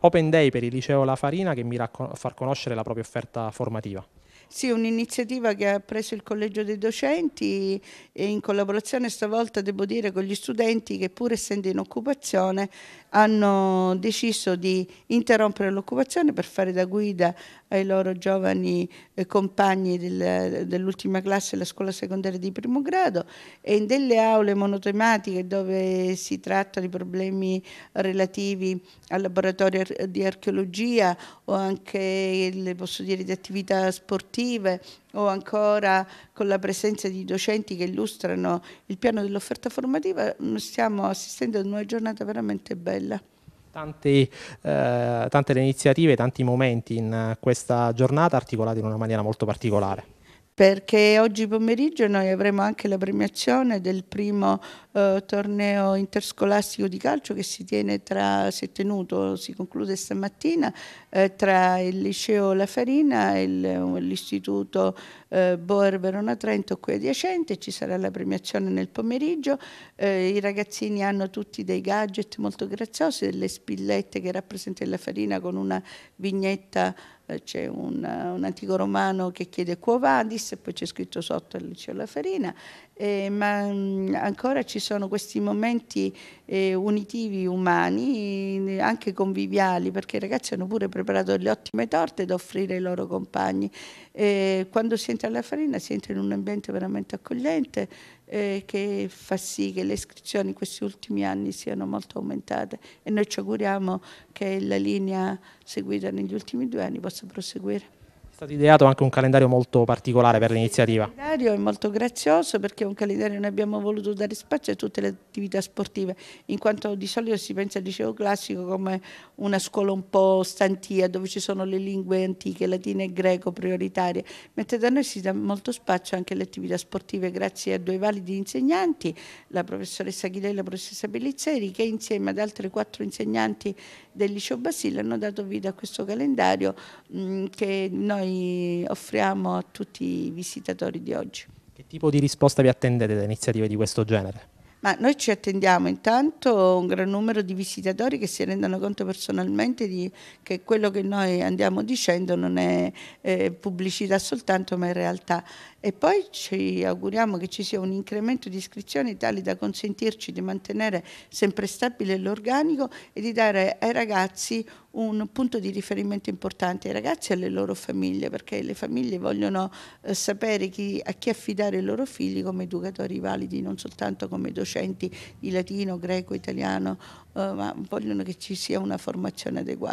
Open Day per il liceo La Farina che mira a far conoscere la propria offerta formativa. Sì, un'iniziativa che ha preso il Collegio dei Docenti e in collaborazione stavolta devo dire con gli studenti che pur essendo in occupazione hanno deciso di interrompere l'occupazione per fare da guida ai loro giovani eh, compagni dell'ultima classe della scuola secondaria di primo grado e in delle aule monotematiche dove si tratta di problemi relativi al laboratorio di archeologia o anche posso dire, di attività sportive formative o ancora con la presenza di docenti che illustrano il piano dell'offerta formativa, mm, stiamo assistendo ad una giornata veramente bella. Tanti, eh, tante le iniziative, tanti momenti in eh, questa giornata articolati in una maniera molto particolare perché oggi pomeriggio noi avremo anche la premiazione del primo eh, torneo interscolastico di calcio che si, tra, si è tenuto, si conclude stamattina, eh, tra il liceo La Farina e eh, l'istituto eh, Boer Verona Trento qui adiacente, ci sarà la premiazione nel pomeriggio, eh, i ragazzini hanno tutti dei gadget molto graziosi, delle spillette che rappresentano la farina con una vignetta eh, c'è un, eh, un, antico romano che chiede Quo vadis, poi c'è scritto sotto c'è la farina, eh, ma mh, mm, ancora ci sono questi momenti eh, unitivi umani, eh, anche conviviali, perché i ragazzi hanno pure preparato delle ottime torte da offrire ai loro compagni. Eh, quando si entra alla farina si entra in un ambiente veramente accogliente, eh, che fa sì che le iscrizioni in questi ultimi anni siano molto aumentate e noi ci auguriamo che la linea seguita negli ultimi due anni possa proseguire. È stato ideato anche un calendario molto particolare per l'iniziativa. Il calendario è molto grazioso perché è un calendario in cui abbiamo voluto dare spazio a tutte le attività sportive, in quanto di solito si pensa al liceo classico come una scuola un po' stantia dove ci sono le lingue antiche, latino e greco prioritarie, mentre da noi si dà molto spazio anche alle attività sportive grazie a due validi insegnanti, la professoressa Ghilei e la professoressa Bellizzeri che insieme ad altri quattro insegnanti del liceo Basile hanno dato vita a questo calendario mh, che noi noi offriamo a tutti i visitatori di oggi. Che tipo di risposta vi attendete da iniziative di questo genere? Ma noi ci attendiamo intanto un gran numero di visitatori che si rendano conto personalmente di, che quello che noi andiamo dicendo non è eh, pubblicità soltanto, ma è realtà. E poi ci auguriamo che ci sia un incremento di iscrizioni tali da consentirci di mantenere sempre stabile l'organico e di dare ai ragazzi un punto di riferimento importante ai ragazzi e alle loro famiglie, perché le famiglie vogliono eh, sapere chi, a chi affidare i loro figli come educatori validi, non soltanto come docenti di latino, greco, italiano, eh, ma vogliono che ci sia una formazione adeguata.